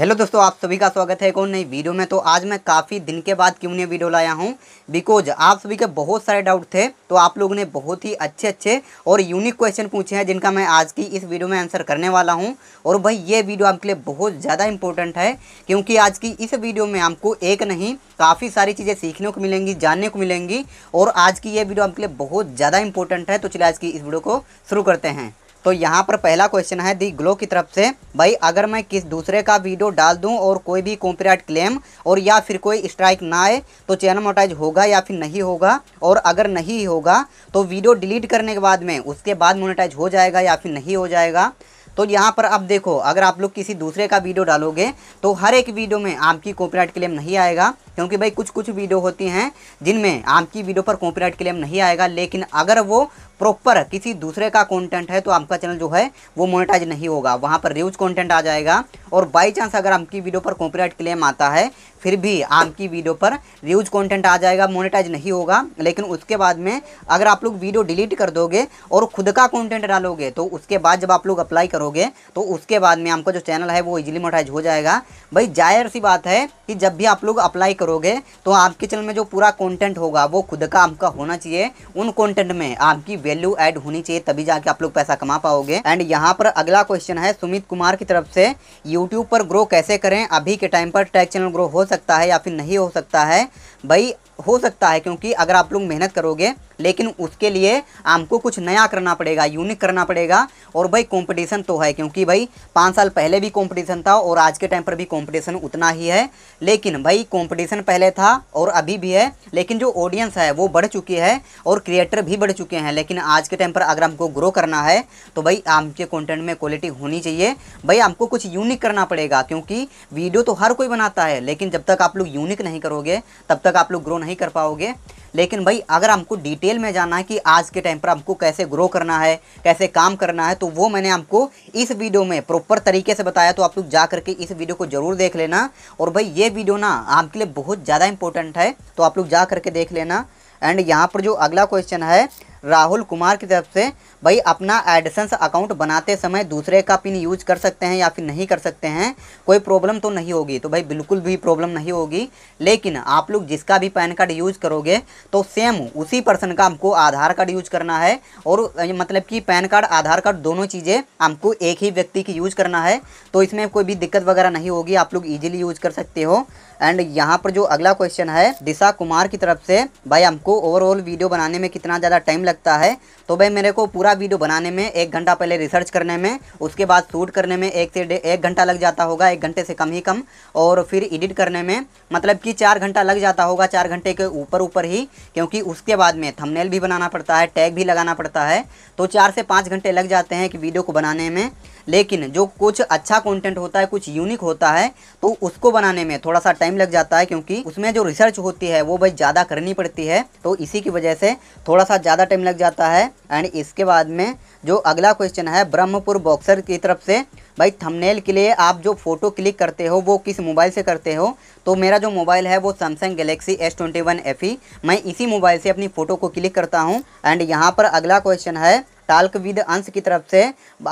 hello दोस्तों आप सभी का स्वागत है एक और नई वीडियो में तो आज मैं काफ़ी दिन के बाद क्यों नहीं वीडियो लाया हूं बिकॉज आप सभी के बहुत सारे डाउट थे तो आप लोगों ने बहुत ही अच्छे अच्छे और यूनिक क्वेश्चन पूछे हैं जिनका मैं आज की इस वीडियो में आंसर करने वाला हूं और भाई ये वीडियो आपके लिए बहुत ज़्यादा इंपॉर्टेंट है क्योंकि आज की इस वीडियो में आपको एक नहीं काफ़ी सारी चीज़ें सीखने को मिलेंगी जानने को मिलेंगी और आज की ये वीडियो आपके लिए बहुत ज़्यादा इंपॉर्टेंट है तो चलिए आज की इस वीडियो को शुरू करते हैं तो यहाँ पर पहला क्वेश्चन है दी ग्लो की तरफ से भाई अगर मैं किस दूसरे का वीडियो डाल दूँ और कोई भी कॉम्पीराइट क्लेम और या फिर कोई स्ट्राइक ना आए तो चैनल मोटाइज होगा या फिर नहीं होगा और अगर नहीं होगा तो वीडियो डिलीट करने के बाद में उसके बाद मोनिटाइज हो जाएगा या फिर नहीं हो जाएगा तो यहाँ पर आप देखो अगर आप लोग किसी दूसरे का वीडियो डालोगे तो हर एक वीडियो में आपकी कॉपीराइट क्लेम नहीं आएगा क्योंकि भाई कुछ कुछ वीडियो होती हैं जिनमें आपकी वीडियो पर कॉपीराइट क्लेम नहीं आएगा लेकिन अगर वो प्रॉपर किसी दूसरे का कंटेंट है तो आपका चैनल जो है वो मोनेटाइज नहीं होगा वहाँ पर रिव्यूज कंटेंट आ जाएगा और बाई चांस अगर आपकी वीडियो पर कॉपीराइट क्लेम आता है फिर भी आपकी वीडियो पर रिव्यूज कंटेंट आ जाएगा मोनेटाइज नहीं होगा लेकिन उसके बाद में अगर आप लोग वीडियो डिलीट कर दोगे और खुद का कंटेंट डालोगे तो उसके बाद जब आप लोग अप्लाई करोगे तो उसके बाद में आपका जो चैनल है वो इजीली मोनेटाइज हो जाएगा भाई जाहिर सी बात है कि जब भी आप लोग अप्लाई करोगे तो आपके चैनल में जो पूरा कॉन्टेंट होगा वो खुद का आपका होना चाहिए उन कॉन्टेंट में आपकी वैल्यू एड होनी चाहिए तभी जाके आप लोग पैसा कमा पाओगे एंड यहाँ पर अगला क्वेश्चन है सुमित कुमार की तरफ से यूट्यूब पर ग्रो कैसे करें अभी के टाइम पर टैक्स चैनल ग्रो हो सकता है या फिर नहीं हो सकता है भाई हो सकता है क्योंकि अगर आप लोग मेहनत करोगे लेकिन उसके लिए हमको कुछ नया करना पड़ेगा यूनिक करना पड़ेगा और भाई कंपटीशन तो है क्योंकि भाई पाँच साल पहले भी कंपटीशन था और आज के टाइम पर भी कंपटीशन उतना ही है लेकिन भाई कंपटीशन पहले था और अभी भी है लेकिन जो ऑडियंस है वो बढ़ चुकी है और क्रिएटर भी बढ़ चुके हैं लेकिन आज के टाइम पर अगर हमको ग्रो करना है तो भाई आपके कॉन्टेंट में क्वालिटी होनी चाहिए भाई हमको कुछ यूनिक करना पड़ेगा क्योंकि वीडियो तो हर कोई बनाता है लेकिन जब तक आप लोग यूनिक नहीं करोगे तब तक आप लोग ग्रो नहीं कर पाओगे लेकिन भाई अगर हमको डिटेल में जाना है कि आज के टाइम पर हमको कैसे ग्रो करना है कैसे काम करना है तो वो मैंने आपको इस वीडियो में प्रॉपर तरीके से बताया तो आप लोग जा करके इस वीडियो को ज़रूर देख लेना और भाई ये वीडियो ना आपके लिए बहुत ज़्यादा इंपॉर्टेंट है तो आप लोग जा करके देख लेना एंड यहाँ पर जो अगला क्वेश्चन है राहुल कुमार की तरफ से भाई अपना एडिसंस अकाउंट बनाते समय दूसरे का पिन यूज कर सकते हैं या फिर नहीं कर सकते हैं कोई प्रॉब्लम तो नहीं होगी तो भाई बिल्कुल भी प्रॉब्लम नहीं होगी लेकिन आप लोग जिसका भी पैन कार्ड यूज करोगे तो सेम उसी पर्सन का हमको आधार कार्ड यूज करना है और मतलब कि पैन कार्ड आधार कार्ड दोनों चीज़ें हमको एक ही व्यक्ति की यूज करना है तो इसमें कोई भी दिक्कत वगैरह नहीं होगी आप लोग ईजिली यूज कर सकते हो एंड यहाँ पर जो अगला क्वेश्चन है दिशा कुमार की तरफ से भाई हमको ओवरऑल वीडियो बनाने में कितना ज़्यादा टाइम लगता है तो भाई मेरे को पूरा वीडियो बनाने में एक घंटा पहले रिसर्च करने में उसके बाद शूट करने में एक से एक घंटा लग जाता होगा एक घंटे से कम ही कम और फिर एडिट करने में मतलब कि चार घंटा लग जाता होगा चार घंटे के ऊपर ऊपर ही क्योंकि उसके बाद में थमनेल भी बनाना पड़ता है टैग भी लगाना पड़ता है तो चार से पाँच घंटे लग जाते हैं कि वीडियो को बनाने में लेकिन जो कुछ अच्छा कंटेंट होता है कुछ यूनिक होता है तो उसको बनाने में थोड़ा सा टाइम लग जाता है क्योंकि उसमें जो रिसर्च होती है वो भाई ज़्यादा करनी पड़ती है तो इसी की वजह से थोड़ा सा ज़्यादा टाइम टाइम लग जाता है एंड इसके बाद में जो अगला क्वेश्चन है ब्रह्मपुर बॉक्सर की तरफ से भाई थंबनेल के लिए आप जो फ़ोटो क्लिक करते हो वो किस मोबाइल से करते हो तो मेरा जो मोबाइल है वो Samsung Galaxy S twenty one F E मैं इसी मोबाइल से अपनी फ़ोटो को क्लिक करता हूँ एंड यहाँ पर अगला क्वेश्चन है टाल्क विद अंश की तरफ से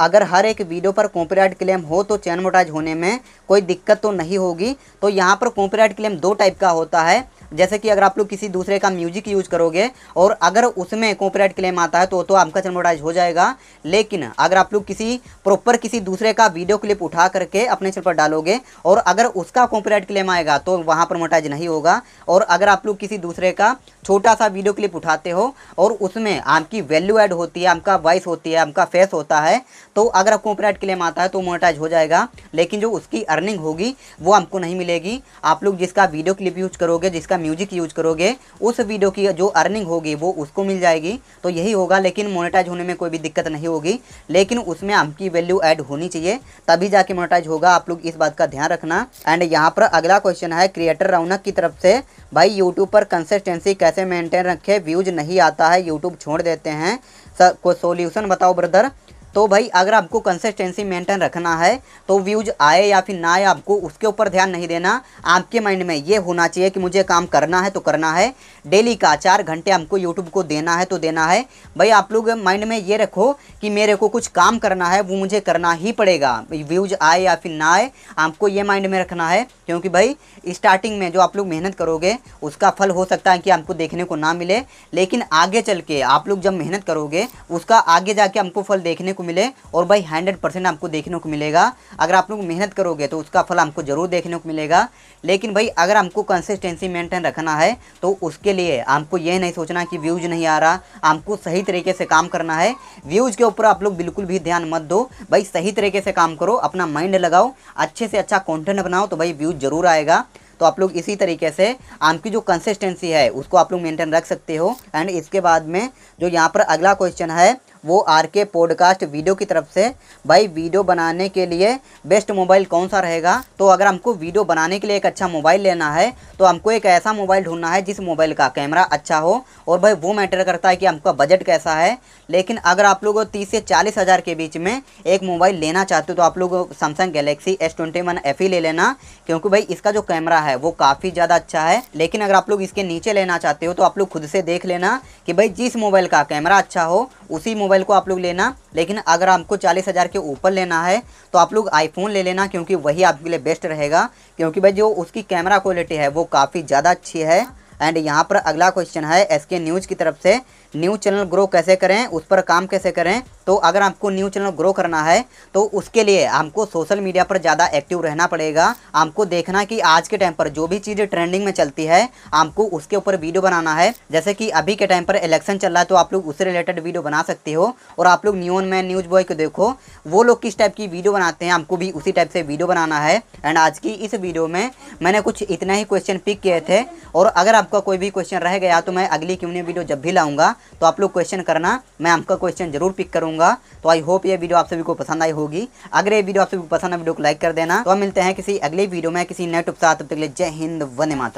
अगर हर एक वीडियो पर कॉपीराइट क्लेम हो तो चैन मोटाज होने में कोई दिक्कत तो नहीं होगी तो यहाँ पर कॉपीराइट क्लेम दो टाइप का होता है जैसे कि अगर आप लोग किसी दूसरे का म्यूजिक यूज करोगे और अगर उसमें कॉपीराइट क्लेम आता है तो तो आपका चलमोटाइज हो जाएगा लेकिन अगर आप लोग किसी प्रॉपर किसी दूसरे का वीडियो क्लिप उठा करके अपने चैनल पर डालोगे और अगर उसका कॉपीराइट क्लेम आएगा तो वहाँ पर मोटाइज नहीं होगा और अगर आप लोग किसी दूसरे का छोटा सा वीडियो क्लिप उठाते हो और उसमें आपकी वैल्यू एड होती है आपका वॉइस होती है आपका फेस होता है तो अगर आपको कॉपीराइट क्लेम आता है तो मोटाइज हो जाएगा लेकिन जो उसकी अर्निंग होगी वो आपको नहीं मिलेगी आप लोग जिसका वीडियो क्लिप यूज करोगे जिसका का म्यूजिक यूज करोगे उस वीडियो की जो अर्निंग होगी वो उसको मिल जाएगी तो यही होगा लेकिन मोनेटाइज होने में कोई भी दिक्कत नहीं होगी लेकिन उसमें आपकी वैल्यू ऐड होनी चाहिए तभी जाके मोनेटाइज होगा आप लोग इस बात का ध्यान रखना एंड यहाँ पर अगला क्वेश्चन है क्रिएटर रौनक की तरफ से भाई यूट्यूब पर कंसिस्टेंसी कैसे मेंटेन रखे व्यूज नहीं आता है यूट्यूब छोड़ देते हैं सर को सोल्यूशन बताओ ब्रदर तो भाई अगर आपको कंसिस्टेंसी मेंटेन रखना है तो व्यूज आए या फिर ना आए आपको उसके ऊपर ध्यान नहीं देना आपके माइंड में ये होना चाहिए कि मुझे काम करना है तो करना है डेली का चार घंटे हमको यूट्यूब को देना है तो देना है भाई आप लोग माइंड में ये रखो कि मेरे को कुछ काम करना है वो मुझे करना ही पड़ेगा व्यूज आए या फिर ना आए आपको ये माइंड में रखना है क्योंकि भाई स्टार्टिंग में जो आप लोग मेहनत करोगे उसका फल हो सकता है कि आपको देखने को ना मिले लेकिन आगे चल के आप लोग जब मेहनत करोगे उसका आगे जाके हमको फल देखने को मिले और भाई हंड्रेड परसेंट आपको देखने को मिलेगा अगर आप लोग मेहनत करोगे तो उसका फल हमको जरूर देखने को मिलेगा लेकिन भाई अगर हमको कंसिस्टेंसी मेंटेन रखना है तो उसके लिए हमको ये नहीं सोचना कि व्यूज़ नहीं आ रहा हमको सही तरीके से काम करना है व्यूज़ के ऊपर आप लोग बिल्कुल भी ध्यान मत दो भाई सही तरीके से काम करो अपना माइंड लगाओ अच्छे से अच्छा कॉन्टेंट बनाओ तो भाई व्यूज़ ज़रूर आएगा तो आप लोग इसी तरीके से आम की जो कंसिस्टेंसी है उसको आप लोग मेंटेन रख सकते हो एंड इसके बाद में जो यहाँ पर अगला क्वेश्चन है वो आर के पॉडकास्ट वीडियो की तरफ से भाई वीडियो बनाने के लिए बेस्ट मोबाइल कौन सा रहेगा तो अगर हमको वीडियो बनाने के लिए एक अच्छा मोबाइल लेना है तो हमको एक ऐसा मोबाइल ढूंढना है जिस मोबाइल का कैमरा अच्छा हो और भाई वो मैटर करता है कि हमका बजट कैसा है लेकिन अगर आप लोग तीस से चालीस हज़ार के बीच में एक मोबाइल लेना चाहते हो तो आप लोग Samsung Galaxy S twenty one F ही ले लेना क्योंकि भाई इसका जो कैमरा है वो काफ़ी ज़्यादा अच्छा है लेकिन अगर आप लोग इसके नीचे लेना चाहते हो तो आप लोग खुद से देख लेना कि भाई जिस मोबाइल का कैमरा अच्छा हो उसी मोबाइल को आप लोग लेना लेकिन अगर आपको चालीस हज़ार के ऊपर लेना है तो आप लोग आईफोन ले लेना क्योंकि वही आपके लिए बेस्ट रहेगा क्योंकि भाई जो उसकी कैमरा क्वालिटी है वो काफ़ी ज़्यादा अच्छी है एंड यहाँ पर अगला क्वेश्चन है एस के न्यूज़ की तरफ से न्यू चैनल ग्रो कैसे करें उस पर काम कैसे करें तो अगर आपको न्यू चैनल ग्रो करना है तो उसके लिए हमको सोशल मीडिया पर ज़्यादा एक्टिव रहना पड़ेगा हमको देखना कि आज के टाइम पर जो भी चीज़ें ट्रेंडिंग में चलती है हमको उसके ऊपर वीडियो बनाना है जैसे कि अभी के टाइम पर इलेक्शन चल रहा है तो आप लोग उससे रिलेटेड वीडियो बना सकते हो और आप लोग न्यून मैन न्यूज़ बॉय को देखो वो लोग किस टाइप की वीडियो बनाते हैं हमको भी उसी टाइप से वीडियो बनाना है एंड आज की इस वीडियो में मैंने कुछ इतना ही क्वेश्चन पिक किए थे और अगर आपका कोई भी क्वेश्चन रह गया तो मैं अगली क्यों वीडियो जब भी लाऊंगा तो आप लोग क्वेश्चन करना मैं आपका क्वेश्चन जरूर पिक करूंगा तो आई होप ये वीडियो आप सभी को पसंद आई होगी अगर ये वीडियो आप सभी को पसंद है वीडियो को लाइक कर देना तो मिलते हैं किसी अगले वीडियो में किसी नए टॉप साथ तब तक जय हिंद वन मात्र